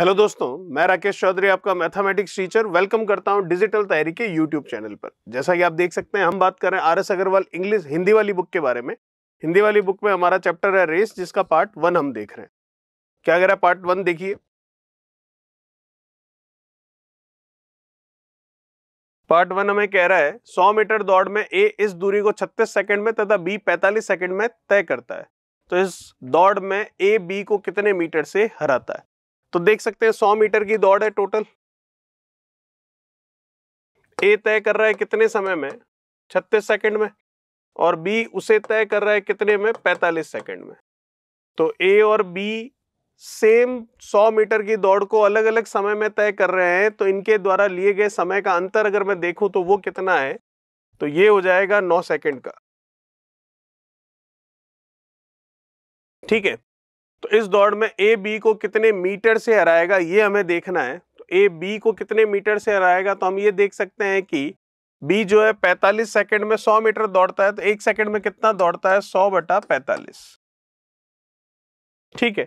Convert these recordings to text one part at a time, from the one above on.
hello दोस्तों मैं राकेश चौधरी आपका मैथमेटिक्स टीचर वेलकम करता हूं डिजिटल तैयारी के यूट्यूब चैनल पर जैसा कि आप देख सकते हैं हम बात कर रहे हैं R S Agarwal English Hindi वाली बुक के बारे में हिंदी वाली बुक में हमारा चैप्टर है रेस जिसका पार्ट वन हम देख रहे हैं क्या है पार्ट वन देखिए पार्ट वन हमें कह रहा है सौ मीटर दौड़ में ए इस दूरी को छत्तीस सेकंड में तथा बी पैंतालीस सेकंड में तय करता है तो इस दौड़ में ए बी को कितने मीटर से हराता है तो देख सकते हैं सौ मीटर की दौड़ है टोटल ए तय कर रहा है कितने समय में छत्तीस सेकंड में और बी उसे तय कर रहा है कितने में पैतालीस सेकंड में तो ए और बी सेम 100 मीटर की दौड़ को अलग अलग समय में तय कर रहे हैं तो इनके द्वारा लिए गए समय का अंतर अगर मैं देखूं तो वो कितना है तो ये हो जाएगा 9 सेकंड का ठीक है तो इस दौड़ में ए बी को कितने मीटर से हराएगा ये हमें देखना है तो ए बी को कितने मीटर से हराएगा तो हम ये देख सकते हैं कि बी जो है 45 सेकंड में 100 मीटर दौड़ता है तो एक सेकंड में कितना दौड़ता है 100 बटा 45 ठीक है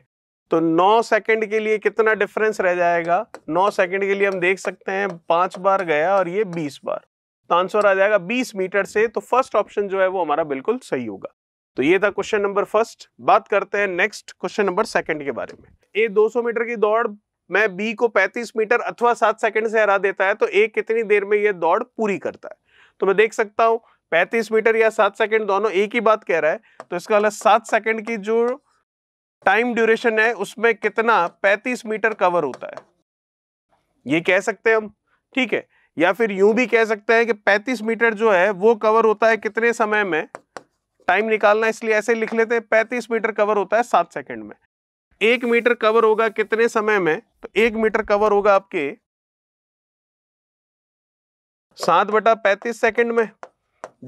तो 9 सेकंड के लिए कितना डिफरेंस रह जाएगा 9 सेकंड के लिए हम देख सकते हैं पांच बार गया और ये 20 बार तो आंसर आ जाएगा 20 मीटर से तो फर्स्ट ऑप्शन जो है वो हमारा बिल्कुल सही होगा तो ये था क्वेश्चन नंबर फर्स्ट बात करते हैं नेक्स्ट क्वेश्चन नंबर सेकंड के बारे में ए 200 मीटर की दौड़ में बी को 35 मीटर अथवा 7 सेकंड से हरा देता है तो ए कितनी देर में यह दौड़ पूरी करता है तो मैं देख सकता हूं 35 मीटर या 7 सेकंड दोनों एक ही बात कह रहा है तो इसका अलग मतलब सात सेकंड की जो टाइम ड्यूरेशन है उसमें कितना पैंतीस मीटर कवर होता है ये कह सकते हैं हम ठीक है या फिर यूं भी कह सकते हैं कि पैंतीस मीटर जो है वो कवर होता है कितने समय में टाइम निकालना इसलिए ऐसे लिख लेते हैं पैंतीस मीटर कवर होता है सात सेकंड में एक मीटर कवर होगा कितने समय में तो एक मीटर कवर होगा आपके सात बटा पैंतीस सेकेंड में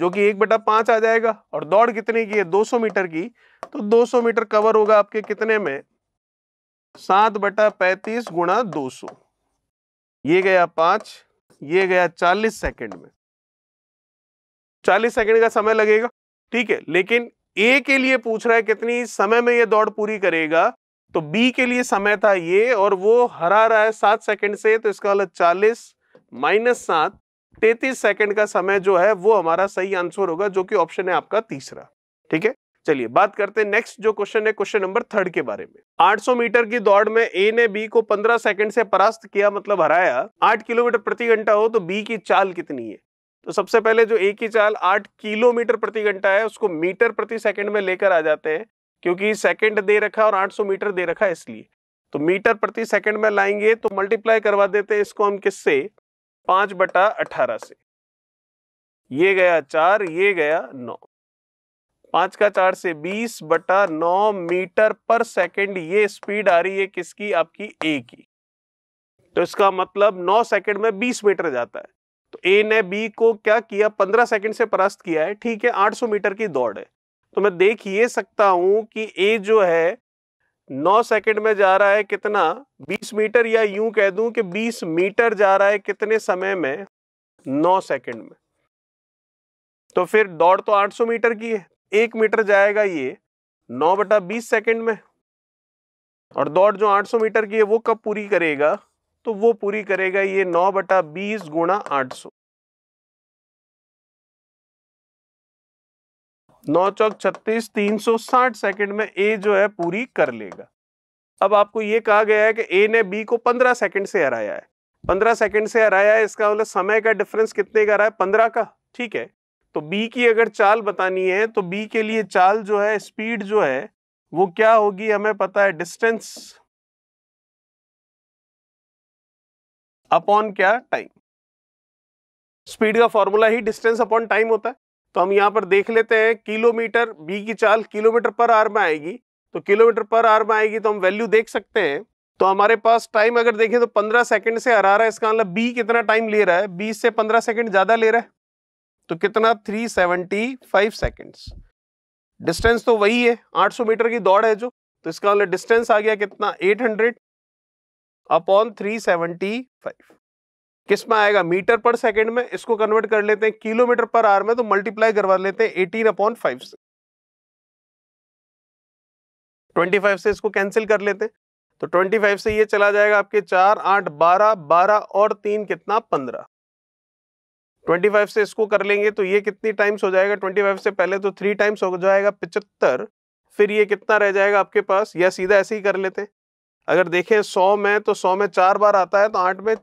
जो कि एक बटा पांच आ जाएगा और दौड़ कितने की है 200 मीटर की तो 200 मीटर कवर होगा आपके कितने में सात बटा पैंतीस गुणा दो ये गया पांच ये गया चालीस सेकेंड में चालीस सेकेंड का समय लगेगा ठीक है लेकिन ए के लिए पूछ रहा है कितनी समय में ये दौड़ पूरी करेगा तो बी के लिए समय था ये और वो हरा रहा है सात सेकंड से तो इसका मतलब चालीस माइनस सात तैतीस सेकंड का समय जो है वो हमारा सही आंसर होगा जो कि ऑप्शन है आपका तीसरा ठीक है चलिए बात करते हैं नेक्स्ट जो क्वेश्चन है क्वेश्चन नंबर थर्ड के बारे में 800 मीटर की दौड़ में ए ने बी को 15 सेकंड से परास्त किया मतलब हराया 8 किलोमीटर प्रति घंटा हो तो बी की चाल कितनी है तो सबसे पहले जो एक ही चाल आठ किलोमीटर प्रति घंटा है उसको मीटर प्रति सेकंड में लेकर आ जाते हैं क्योंकि सेकंड दे रखा और 800 मीटर दे रखा है इसलिए तो मीटर प्रति सेकंड में लाएंगे तो मल्टीप्लाई करवा देते हैं इसको हम किससे पांच बटा अठारह से ये गया चार ये गया नौ पांच का चार से बीस बटा नौ मीटर पर सेकेंड ये स्पीड आ रही है किसकी आपकी ए की तो इसका मतलब नौ सेकेंड में बीस मीटर जाता है तो ए ने बी को क्या किया पंद्रह सेकंड से परास्त किया है ठीक है 800 मीटर की दौड़ है तो मैं देख ये सकता हूं कि ए जो है नौ सेकंड में जा रहा है कितना बीस मीटर या यूं कह दूं कि बीस मीटर जा रहा है कितने समय में नौ सेकंड में तो फिर दौड़ तो 800 मीटर की है एक मीटर जाएगा ये नौ बटा बीस सेकेंड में और दौड़ जो 800 मीटर की है वो कब पूरी करेगा तो वो पूरी करेगा ये नौ बटा बीस गुणा आठ सौ नौ चौक छत्तीस तीन सौ साठ सेकेंड में ए जो है पूरी कर लेगा अब आपको ये कहा गया है कि ए ने बी को पंद्रह सेकेंड से हराया है पंद्रह सेकेंड से हराया है इसका मतलब समय का डिफरेंस कितने का रहा है पंद्रह का ठीक है तो बी की अगर चाल बतानी है तो बी के लिए चाल जो है स्पीड जो है वो क्या होगी हमें पता है डिस्टेंस अपॉन क्या टाइम स्पीड का फॉर्मूला ही डिस्टेंस अपॉन टाइम होता है तो हम यहाँ पर देख लेते हैं किलोमीटर बी की चाल किलोमीटर पर आर में आएगी तो किलोमीटर पर आर में आएगी तो हम वैल्यू देख सकते हैं तो हमारे पास टाइम अगर देखें तो 15 सेकंड से हरा रहा है इसका मतलब बी कितना टाइम ले रहा है बीस से 15 सेकंड ज़्यादा ले रहा है तो कितना 375 सेवेंटी डिस्टेंस तो वही है 800 मीटर की दौड़ है जो तो इसका मतलब डिस्टेंस आ गया कितना 800 अपॉन थ्री सेवेंटी फाइव किस में आएगा मीटर पर सेकंड में इसको कन्वर्ट कर लेते हैं किलोमीटर पर आर में तो मल्टीप्लाई करवा लेते हैं एटीन अपॉन फाइव से ट्वेंटी फाइव से इसको कैंसिल कर लेते हैं तो ट्वेंटी फाइव से ये चला जाएगा आपके चार आठ बारह बारह और तीन कितना पंद्रह ट्वेंटी फाइव से इसको कर लेंगे तो ये कितनी टाइम्स हो जाएगा ट्वेंटी फाइव से पहले तो थ्री टाइम्स हो जाएगा पिचहत्तर फिर ये कितना रह जाएगा आपके पास या सीधा ऐसे ही कर लेते हैं अगर देखें सौ में तो सौ में चार बार आता है तो आठ में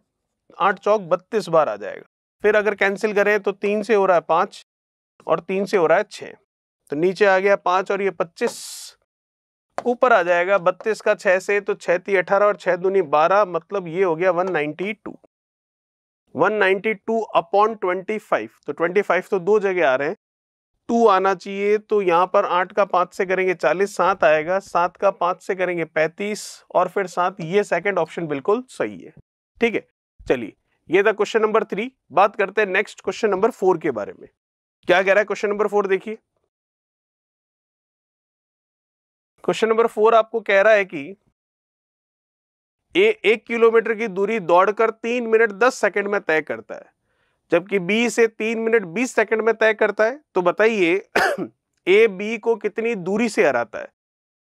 आठ चौक बत्तीस बार आ जाएगा फिर अगर कैंसिल करें तो तीन से हो रहा है पाँच और तीन से हो रहा है छः तो नीचे आ गया पाँच और ये पच्चीस ऊपर आ जाएगा बत्तीस का छः से तो छः ती अठारह और छः दूनी बारह मतलब ये हो गया one ninety two one ninety two upon twenty five तो ट्वेंटी फाइव तो दो जगह आ रहे हैं टू आना चाहिए तो यहाँ पर आठ का पाँच से करेंगे चालीस सात आएगा सात का पाँच से करेंगे पैंतीस और फिर सात ये सेकंड ऑप्शन बिल्कुल सही है ठीक है चलिए ये था क्वेश्चन नंबर थ्री बात करते हैं नेक्स्ट क्वेश्चन नंबर फोर के बारे में क्या कह रहा है क्वेश्चन नंबर फोर देखिए क्वेश्चन नंबर फोर आपको कह रहा है कि ए एक किलोमीटर की दूरी दौड़कर तीन मिनट दस सेकंड में तय करता है जबकि बी से तीन मिनट बीस सेकंड में तय करता है तो बताइए ए बी को कितनी दूरी से हराता है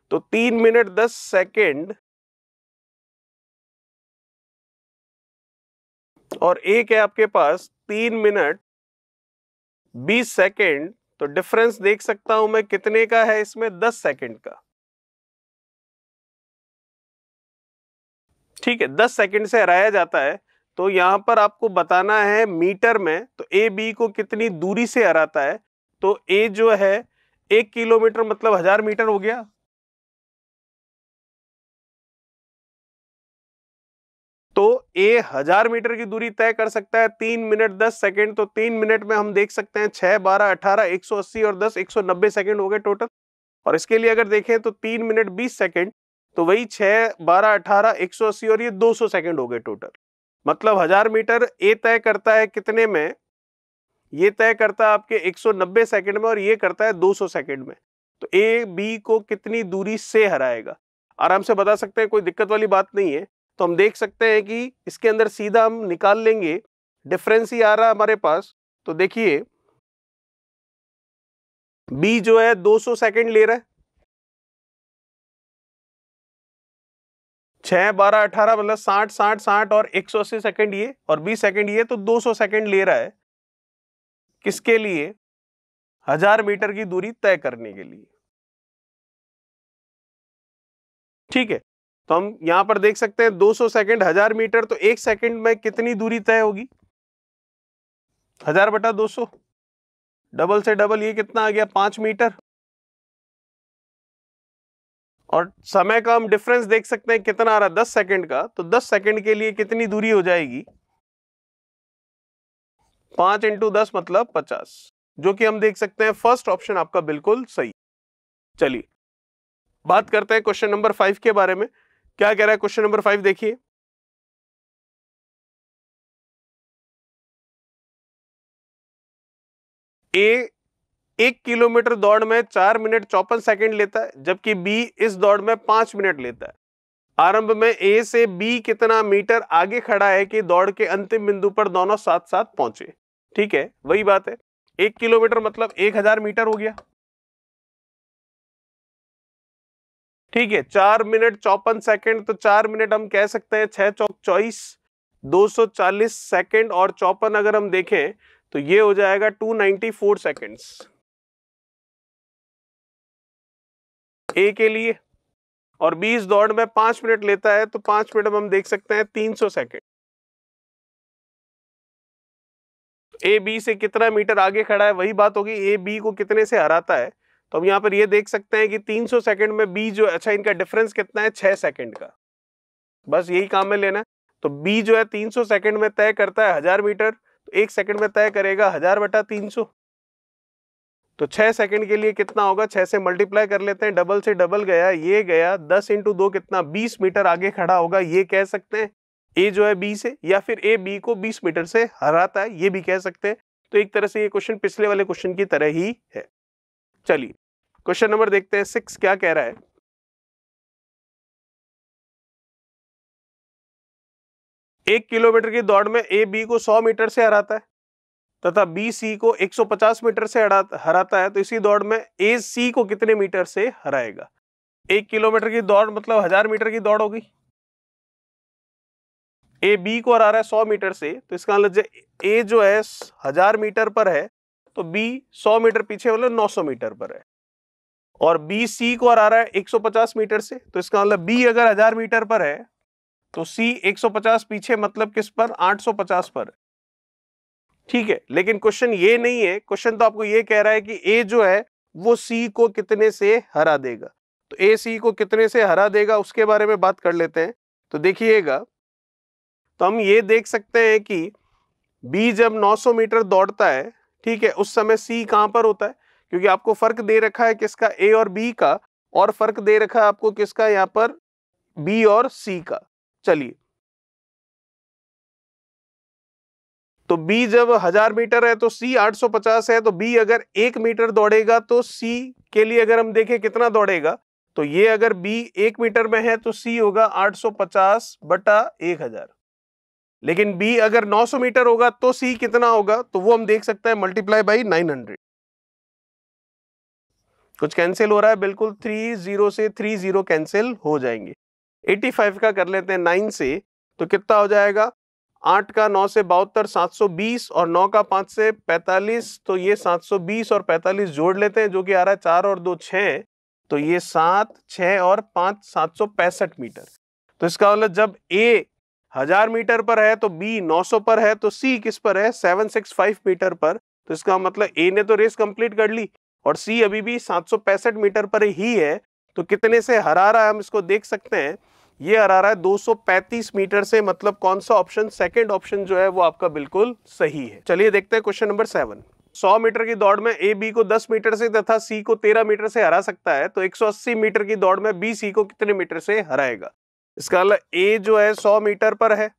तो तीन मिनट दस सेकंड और एक है आपके पास तीन मिनट बीस सेकेंड तो डिफरेंस देख सकता हूं मैं कितने का है इसमें दस सेकेंड का ठीक है दस सेकेंड से हराया जाता है तो यहाँ पर आपको बताना है मीटर में तो ए बी को कितनी दूरी से हराता है तो ए जो है एक किलोमीटर मतलब हजार मीटर हो गया तो ए हजार मीटर की दूरी तय कर सकता है तीन मिनट दस सेकेंड तो तीन मिनट में हम देख सकते हैं छह बारह अठारह एक सौ अस्सी और दस एक सौ नब्बे सेकेंड हो गए टोटल और इसके लिए अगर देखें तो तीन मिनट बीस सेकेंड तो वही छह बारह अठारह एक सौ अस्सी और ये दो सौ सेकेंड हो गए टोटल मतलब हजार मीटर ए तय करता है कितने में ये तय करता है आपके 190 सेकंड में और ये करता है 200 सेकंड में तो ए बी को कितनी दूरी से हराएगा आराम से बता सकते हैं कोई दिक्कत वाली बात नहीं है तो हम देख सकते हैं कि इसके अंदर सीधा हम निकाल लेंगे डिफरेंस ही आ रहा है हमारे पास तो देखिए बी जो है 200 सेकंड ले रहा है छः बारह अठारह मतलब साठ साठ साठ और एक सौ अस्सी सेकेंड ये और बीस सेकेंड ये तो दो सौ सेकेंड ले रहा है किसके लिए हजार मीटर की दूरी तय करने के लिए ठीक है तो हम यहां पर देख सकते हैं 200 सेकेंड हजार मीटर तो एक सेकेंड में कितनी दूरी तय होगी हजार बटा 200 डबल से डबल ये कितना आ गया पांच मीटर और समय का हम डिफरेंस देख सकते हैं कितना आ रहा है दस सेकेंड का तो दस सेकेंड के लिए कितनी दूरी हो जाएगी पांच इंटू दस मतलब पचास जो कि हम देख सकते हैं फर्स्ट ऑप्शन आपका बिल्कुल सही चलिए बात करते हैं क्वेश्चन नंबर फाइव के बारे में क्या कह रहा है क्वेश्चन नंबर फाइव देखिए ए एक किलोमीटर दौड़ में चार मिनट चौपन सेकंड लेता है जबकि बी इस दौड़ में पांच मिनट लेता है आरंभ में ए से बी कितना मीटर आगे खड़ा है कि दौड़ के अंतिम बिंदु पर दोनों साथ साथ पहुंचे ठीक है वही बात है एक किलोमीटर मतलब एक हजार मीटर हो गया ठीक है चार मिनट चौपन सेकंड तो चार मिनट हम कह सकते हैं छह चौक चौबीस चालीस सेकेंड और चौपन अगर हम देखें तो ये हो जाएगा 294 सेकेंड्स ए के लिए और बीस दौड़ में पांच मिनट लेता है तो पांच मिनट हम देख सकते हैं तीन सौ सेकेंड ए बी से कितना मीटर आगे खड़ा है वही बात होगी ए बी को कितने से हराता है तो हम यहाँ पर यह देख सकते हैं कि 300 सेकंड में बी जो अच्छा इनका डिफरेंस कितना है छह सेकंड का बस यही काम में लेना तो बी जो है सौ सेकंड में तय करता है हजार मीटर तो एक सेकेंड में तय करेगा हजार बटा तीन सौ तो छः सेकंड के लिए कितना होगा छः से मल्टीप्लाई कर लेते हैं डबल से डबल गया ये गया दस इंटू दो कितना बीस मीटर आगे खड़ा होगा ये कह सकते हैं ए जो है बी से या फिर ए बी को बीस मीटर से हराता है ये भी कह सकते हैं तो एक तरह से ये क्वेश्चन पिछले वाले क्वेश्चन की तरह ही है चलिए क्वेश्चन नंबर देखते हैं सिक्स क्या कह रहा है एक किलोमीटर की दौड़ में ए बी को सौ मीटर से हराता है तथा बी सी को 150 मीटर से हराता है तो इसी दौड़ में ए सी को कितने मीटर से हराएगा एक किलोमीटर की दौड़ मतलब हजार मीटर की दौड़ होगी ए बी को हरा रहा है सौ मीटर से तो इसका मतलब ए जो है हजार मीटर पर है तो बी सौ मीटर पीछे मतलब नौ सौ मीटर पर है और बी सी को हरा रहा है 150 मीटर से तो इसका मतलब बी अगर हजार मीटर पर है तो सी 150 पीछे मतलब किस पर 850 पर है ठीक है लेकिन क्वेश्चन ये नहीं है क्वेश्चन तो आपको ये कह रहा है कि ए जो है वो सी को कितने से हरा देगा तो ए सी को कितने से हरा देगा उसके बारे में बात कर लेते हैं तो देखिएगा तो हम ये देख सकते हैं कि बी जब 900 मीटर दौड़ता है ठीक है उस समय सी कहां पर होता है क्योंकि आपको फर्क दे रखा है किसका ए और बी का और फर्क दे रखा है आपको किसका यहाँ पर बी और सी का चलिए तो बी जब हजार मीटर है तो सी 850 है तो बी अगर एक मीटर दौड़ेगा तो सी के लिए अगर हम देखें कितना दौड़ेगा तो ये अगर बी एक मीटर में है तो सी होगा 850 बटा एक हजार लेकिन बी अगर 900 मीटर होगा तो सी कितना होगा तो वो हम देख सकते हैं मल्टीप्लाई बाई 900 कुछ कैंसिल हो रहा है बिल्कुल थ्री जीरो से थ्री जीरो कैंसिल हो जाएंगे 85 का कर लेते हैं 9 से तो कितना हो जाएगा आठ का नौ से बहत्तर सात सौ बीस और नौ का पाँच से पैंतालीस तो ये सात सौ बीस और पैंतालीस जोड़ लेते हैं जो कि आ रहा है चार और दो छः तो ये सात छः और पाँच सात सौ पैंसठ मीटर तो इसका मतलब जब ए हजार मीटर पर है तो बी नौ सौ पर है तो सी किस पर है सेवन सिक्स फाइव मीटर पर तो इसका मतलब ए ने तो रेस कंप्लीट कर ली और सी अभी भी सात सौ पैंसठ मीटर पर ही है तो कितने से हरा रहा है हम इसको देख सकते हैं ये आ रहा है 235 मीटर से मतलब कौन सा ऑप्शन सेकंड ऑप्शन जो है वो आपका बिल्कुल सही है चलिए देखते हैं क्वेश्चन नंबर सेवन 100 मीटर की दौड़ में ए बी को 10 मीटर से तथा सी को 13 मीटर से हरा सकता है तो 180 मीटर की दौड़ में बी सी को कितने मीटर से हराएगा इसका मतलब ए जो है सौ मीटर पर है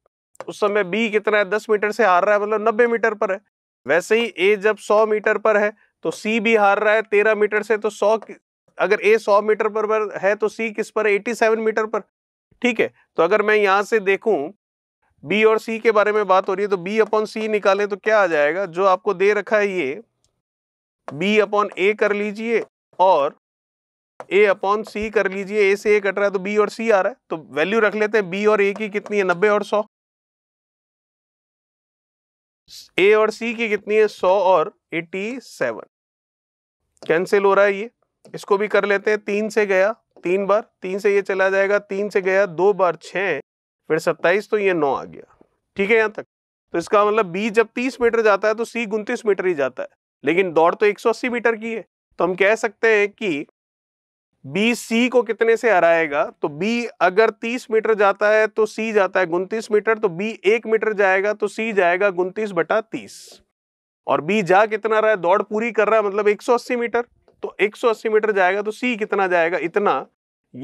उस समय बी कितना है दस मीटर से हार रहा है मतलब नब्बे मीटर पर है वैसे ही ए जब सौ मीटर पर है तो सी भी हार रहा है तेरह मीटर से तो सौ अगर ए सौ मीटर पर है तो सी किस पर है एटी सेवन मीटर पर ठीक है तो अगर मैं यहां से देखूं बी और सी के बारे में बात हो रही है तो बी अपॉन सी निकालें तो क्या आ जाएगा जो आपको दे रखा है ये बी अपॉन ए कर लीजिए और ए अपॉन सी कर लीजिए ए से ए कट रहा है तो बी और सी आ रहा है तो वैल्यू रख लेते हैं बी और ए की कितनी है नब्बे और सौ ए और सी की कितनी है सौ और एटी सेवन कैंसिल हो रहा है ये इसको भी कर लेते हैं तीन से गया तीन बार तीन से ये चला जाएगा तीन से गया दो बार छः फिर सत्ताईस तो ये नौ आ गया ठीक है यहाँ तक तो इसका मतलब बी जब तीस मीटर जाता है तो सी उनतीस मीटर ही जाता है लेकिन दौड़ तो एक सौ अस्सी मीटर की है तो हम कह सकते हैं कि बी सी को कितने से हराएगा तो बी अगर 30 मीटर जाता है तो सी जाता है उनतीस मीटर तो बी एक मीटर जाएगा तो सी जाएगा उनतीस बटा तीस और बी जा कितना रहा है दौड़ पूरी कर रहा है मतलब 180 मीटर तो 180 मीटर जाएगा तो सी कितना जाएगा इतना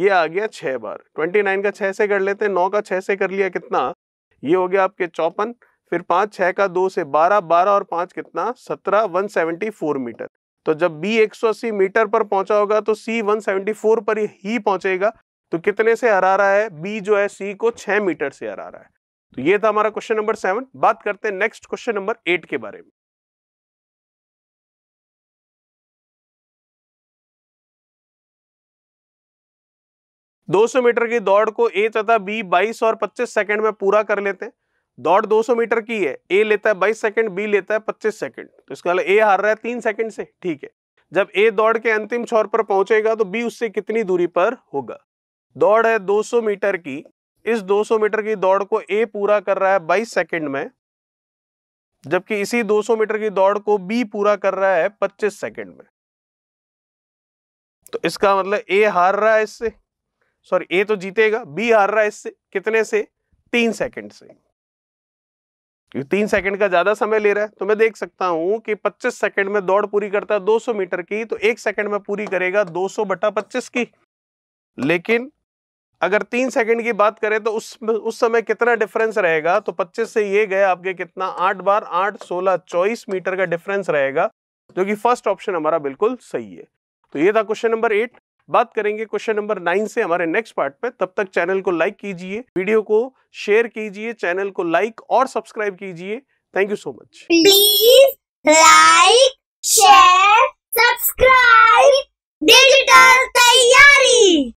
ये आ गया छः बार 29 का छः से कर लेते हैं नौ का छः से कर लिया कितना ये हो गया आपके चौपन फिर पाँच छः का दो से बारह बारह और पाँच कितना सत्रह वन फोर मीटर तो जब बी एक सौ अस्सी मीटर पर पहुंचा होगा तो सी वन फोर पर ही पहुंचेगा तो कितने से हरा रहा है बी जो है सी को छः मीटर से हरा रहा है तो ये था हमारा क्वेश्चन नंबर सेवन बात करते हैं नेक्स्ट क्वेश्चन नंबर एट के बारे में 200 मीटर की दौड़ को ए तथा बी 22 और 25 सेकंड में पूरा कर लेते हैं दौड़ 200 मीटर की है ए लेता है 22 सेकंड बी लेता है 25 सेकंड तो इसका मतलब ए हार रहा है तीन सेकंड से ठीक है जब ए दौड़ के अंतिम छोर पर पहुंचेगा तो बी उससे कितनी दूरी पर होगा दौड़ है 200 मीटर की इस 200 मीटर की दौड़ को ए पूरा कर रहा है बाईस सेकेंड में जबकि इसी दो मीटर की दौड़ को बी पूरा कर रहा है पच्चीस सेकेंड में तो इसका मतलब ए हार रहा है इससे सॉरी ए तो जीतेगा बी हार रहा है इससे कितने से तीन सेकंड से क्योंकि तीन सेकंड का ज़्यादा समय ले रहा है तो मैं देख सकता हूं कि 25 सेकंड में दौड़ पूरी करता है 200 मीटर की तो एक सेकंड में पूरी करेगा 200 बटा पच्चीस की लेकिन अगर तीन सेकंड की बात करें तो उस उस समय कितना डिफरेंस रहेगा तो 25 से ये गया आपके कितना आठ बार आठ सोलह चौबीस मीटर का डिफरेंस रहेगा जो कि फर्स्ट ऑप्शन हमारा बिल्कुल सही है तो ये था क्वेश्चन नंबर एट बात करेंगे क्वेश्चन नंबर नाइन से हमारे नेक्स्ट पार्ट पे तब तक चैनल को लाइक कीजिए वीडियो को शेयर कीजिए चैनल को लाइक और सब्सक्राइब कीजिए thank you so much please like share subscribe digital तैयारी